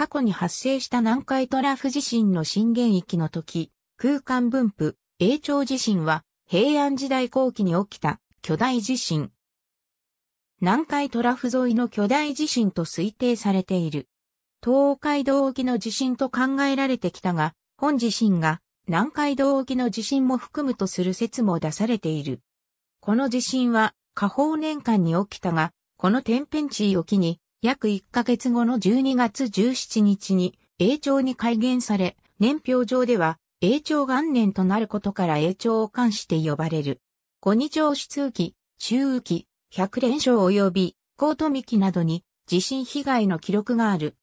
過去に発生した南海トラフ地震の震源域の時、空間分布、永長地震は平安時代後期に起きた巨大地震。南海トラフ沿いの巨大地震と推定されている。東海道沖の地震と考えられてきたが、本地震が南海道沖の地震も含むとする説も出されている。この地震は下方年間に起きたが、この天変地異を機に約1ヶ月後の12月17日に、永長に改元され、年表上では、永長元年となることから永長を冠して呼ばれる。五二条出雨期、中雨期、百連勝及び、高富期などに、地震被害の記録がある。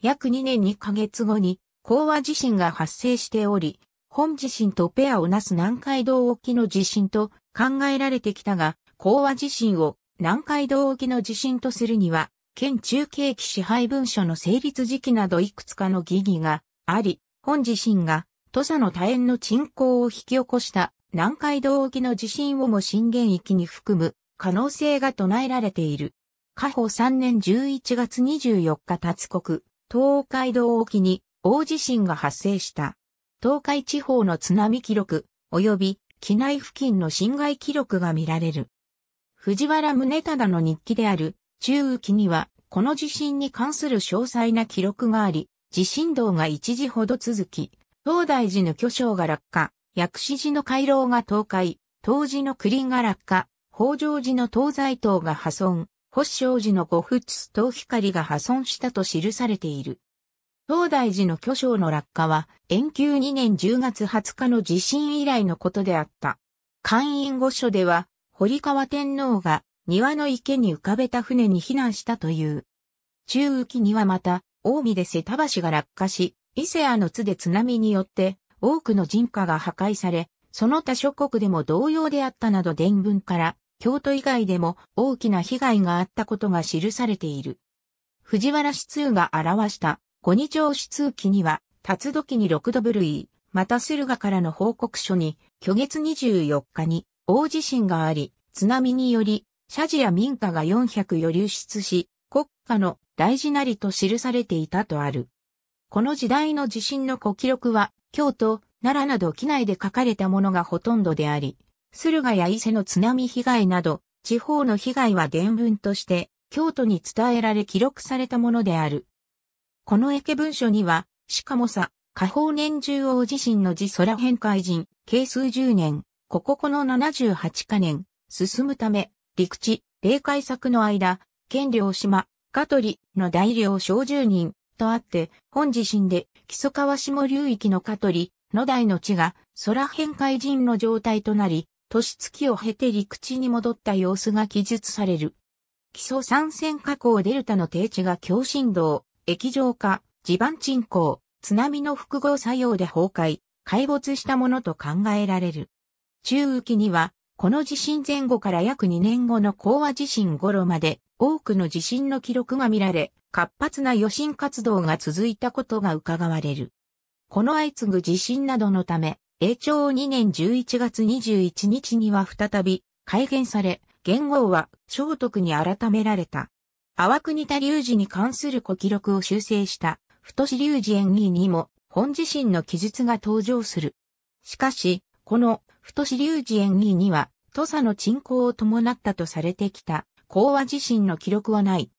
約2年2ヶ月後に、講和地震が発生しており、本地震とペアをなす南海道沖の地震と考えられてきたが、講和地震を南海道沖の地震とするには、県中継機支配文書の成立時期などいくつかの疑義があり、本自身が土佐の多変の沈降を引き起こした南海道沖の地震をも震源域に含む可能性が唱えられている。過去3年11月24日達国、東海道沖に大地震が発生した。東海地方の津波記録、及び機内付近の侵害記録が見られる。藤原宗忠の日記である中雨期には、この地震に関する詳細な記録があり、地震動が一時ほど続き、東大寺の巨匠が落下、薬師寺の回廊が倒壊、東寺の栗が落下、北条寺の東西塔が破損、星正寺の五仏と光が破損したと記されている。東大寺の巨匠の落下は、延久2年10月20日の地震以来のことであった。官員御所では、堀川天皇が庭の池に浮かべた船に避難したという。中浮きにはまた、近江で瀬田橋が落下し、伊勢屋の津で津波によって多くの人家が破壊され、その他諸国でも同様であったなど伝聞から、京都以外でも大きな被害があったことが記されている。藤原氏通が表した五二条氏通記には、辰時に六度部類、また駿河からの報告書に、虚月24日に大地震があり、津波により社寺や民家が400余流出し、国家の大事なりと記されていたとある。この時代の地震の古記録は、京都、奈良など機内で書かれたものがほとんどであり、駿河や伊勢の津波被害など、地方の被害は伝聞として、京都に伝えられ記録されたものである。この駅文書には、しかもさ、下方年中央地震の時空変海人、計数十年、こここの78か年、進むため、陸地、霊界作の間、県領島、香トリの大領小住人とあって、本地震で木曽川下流域の香トリの大の地が空変海人の状態となり、年月を経て陸地に戻った様子が記述される。基礎三線河口デルタの低地が強振動、液状化、地盤沈降、津波の複合作用で崩壊、海没したものと考えられる。中雨期にはこの地震前後から約2年後の講和地震頃まで多くの地震の記録が見られ、活発な余震活動が続いたことが伺われる。この相次ぐ地震などのため、永長2年11月21日には再び改元され、元号は聖徳に改められた。阿波国田隆二に関する古記録を修正した、太志隆二演技にも本地震の記述が登場する。しかし、この、太志隆治演義には、土佐の鎮行を伴ったとされてきた、講和自身の記録はない。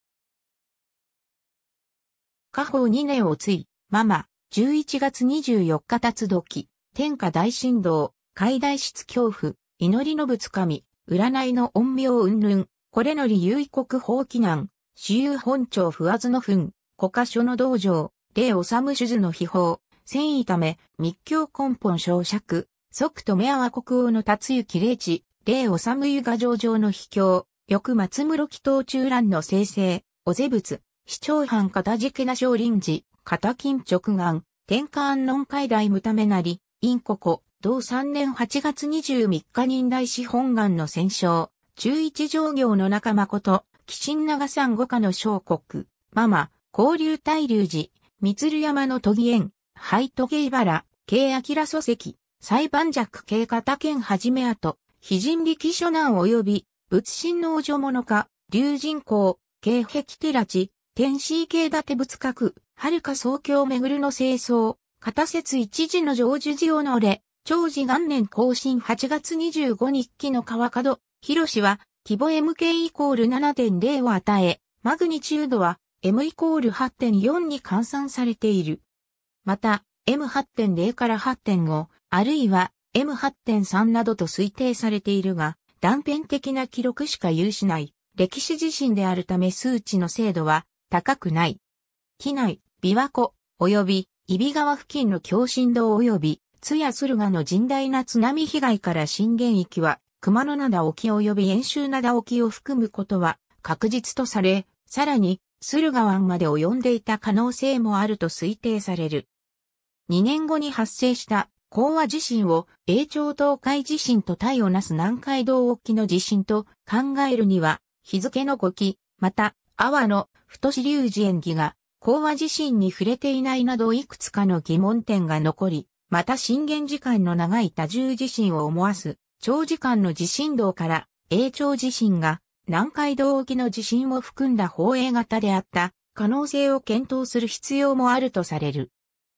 家宝2年をつい、ママ、11月24日達時、天下大震動、海大室恐怖、祈りのぶつかみ、占いの恩陽云々、これのり有異国法記難、私有本庁不和圧の墳、古家書の道場、霊治む主図の秘宝、繊維ため、密教根本小釈、即止め阿わ国王の達行霊地、霊治湯が上場の秘境、翌松室祈祷中乱の生成、おぜ仏、市長藩片じけな少林寺、片金直眼、天下安論海大無ためなり、陰国庫、同3年8月23日任大師本願の戦勝、中一上行の仲間こと、寄神長山五家の小国、ママ、交流大流寺、三鶴山の都議園、灰都芸原、慶明祖石、裁判弱系型剣はじめあと、非人力書難及び、仏心のお女物化、竜人公、経壁寺地、天使系立て仏閣、遥か総教めぐるの清掃、片説一時の成就寺をのれ、長寿元年更新8月25日期の川角、広氏は、規模 MK イコール7.0を与え、マグニチュードは M イコール8.4に換算されている。また、M8.0 から8.5、あるいは M8.3 などと推定されているが、断片的な記録しか有しない歴史自身であるため数値の精度は高くない。機内、琵琶湖、及び、伊比川付近の強震動及び、津や駿河の甚大な津波被害から震源域は、熊野灘沖及び遠州灘沖を含むことは確実とされ、さらに、駿河湾まで及んでいた可能性もあると推定される。2年後に発生した講和地震を永長東海地震と対をなす南海道沖の地震と考えるには、日付の5期、また、阿波の太志隆寺演技が、講和地震に触れていないなどいくつかの疑問点が残り、また震源時間の長い多重地震を思わす、長時間の地震動から、永長地震が、南海道沖の地震を含んだ放映型であった、可能性を検討する必要もあるとされる。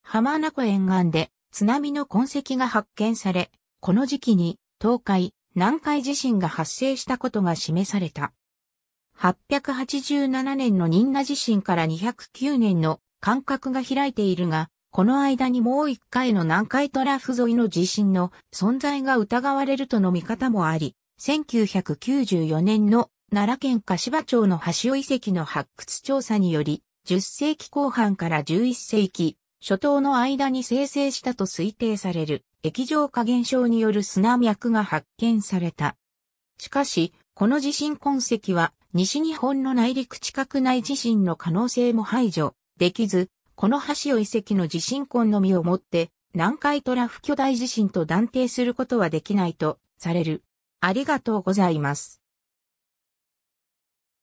浜名湖沿岸で津波の痕跡が発見され、この時期に東海、南海地震が発生したことが示された。887年の仁和地震から209年の間隔が開いているが、この間にもう一回の南海トラフ沿いの地震の存在が疑われるとの見方もあり、1994年の奈良県柏町の橋尾遺跡の発掘調査により、10世紀後半から11世紀初頭の間に生成したと推定される液状化現象による砂脈が発見された。しかし、この地震痕跡は西日本の内陸近く内地震の可能性も排除できず、この橋尾遺跡の地震痕のみをもって南海トラフ巨大地震と断定することはできないとされる。ありがとうございます。